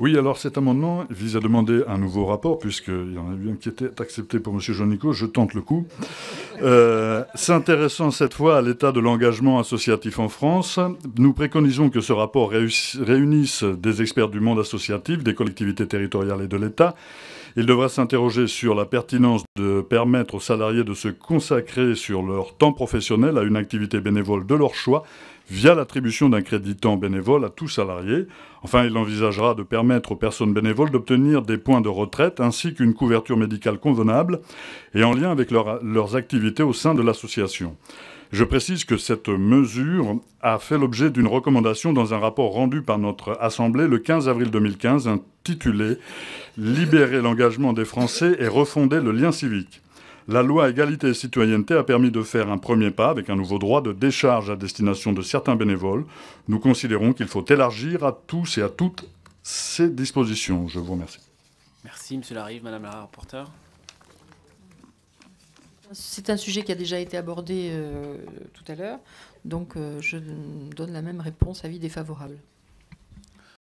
Oui, alors cet amendement vise à demander un nouveau rapport, puisqu'il y en a eu un qui était accepté pour M. Jonico, je tente le coup, euh, s'intéressant cette fois à l'état de l'engagement associatif en France. Nous préconisons que ce rapport réunisse des experts du monde associatif, des collectivités territoriales et de l'État, il devra s'interroger sur la pertinence de permettre aux salariés de se consacrer sur leur temps professionnel à une activité bénévole de leur choix via l'attribution d'un crédit temps bénévole à tout salarié. Enfin, il envisagera de permettre aux personnes bénévoles d'obtenir des points de retraite ainsi qu'une couverture médicale convenable et en lien avec leurs activités au sein de l'association. Je précise que cette mesure a fait l'objet d'une recommandation dans un rapport rendu par notre Assemblée le 15 avril 2015 intitulé Libérer l'engagement des Français et refonder le lien civique. La loi égalité et citoyenneté a permis de faire un premier pas avec un nouveau droit de décharge à destination de certains bénévoles. Nous considérons qu'il faut élargir à tous et à toutes ces dispositions. Je vous remercie. Merci, Monsieur Larive, Madame la rapporteure. C'est un sujet qui a déjà été abordé euh, tout à l'heure, donc euh, je donne la même réponse, avis défavorable.